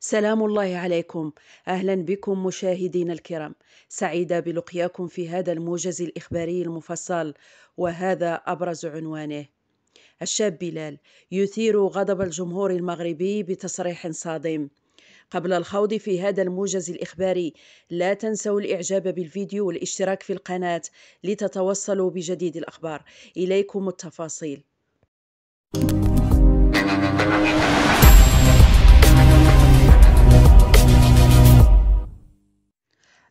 سلام الله عليكم اهلا بكم مشاهدينا الكرام سعيده بلقياكم في هذا الموجز الاخباري المفصل وهذا ابرز عنوانه الشاب بلال يثير غضب الجمهور المغربي بتصريح صادم قبل الخوض في هذا الموجز الإخباري لا تنسوا الإعجاب بالفيديو والاشتراك في القناة لتتوصلوا بجديد الأخبار إليكم التفاصيل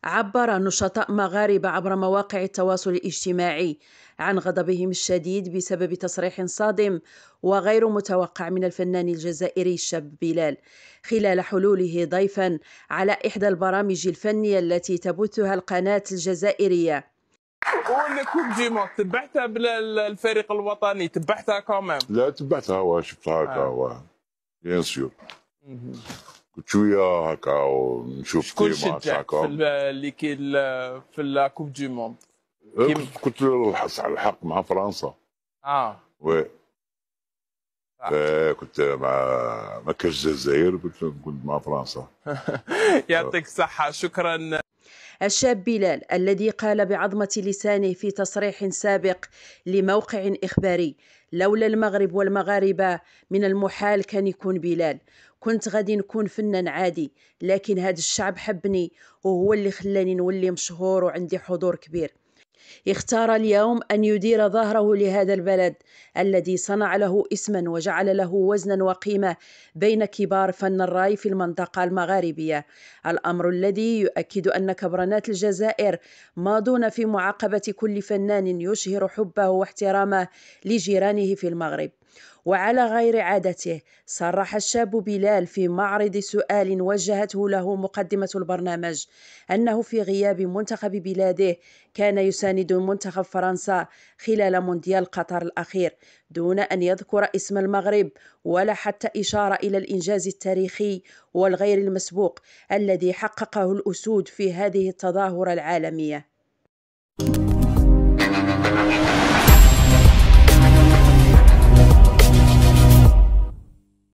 عبر نشطاء مغاربة عبر مواقع التواصل الاجتماعي عن غضبهم الشديد بسبب تصريح صادم وغير متوقع من الفنان الجزائري الشاب بلال خلال حلوله ضيفا على إحدى البرامج الفنية التي تبثها القناة الجزائرية وانا كوب دي تبعتها بلا الفريق الوطني تبعتها كمان لا تبعتها وشفتها هكا آه. بيان سور أه، كنت وياك نشوف كل شجعك في كي في الكوب دي موند كنت الحص على الحق مع فرنسا اه وي أه، كنت مع ما كانش الجزائر كنت مع فرنسا يعطيك الصحة شكرا الشاب بلال الذي قال بعظمة لسانه في تصريح سابق لموقع إخباري لولا المغرب والمغاربة من المحال كان يكون بلال كنت غادي نكون فنان عادي لكن هذا الشعب حبني وهو اللي خلاني نولي مشهور وعندي حضور كبير اختار اليوم أن يدير ظهره لهذا البلد الذي صنع له اسما وجعل له وزنا وقيمة بين كبار فن الراي في المنطقة المغاربية الأمر الذي يؤكد أن كبرنات الجزائر ماضون في معاقبة كل فنان يشهر حبه واحترامه لجيرانه في المغرب وعلى غير عادته صرح الشاب بلال في معرض سؤال وجهته له مقدمة البرنامج أنه في غياب منتخب بلاده كان يساند منتخب فرنسا خلال مونديال قطر الأخير دون أن يذكر اسم المغرب ولا حتى إشارة إلى الإنجاز التاريخي والغير المسبوق الذي حققه الأسود في هذه التظاهرة العالمية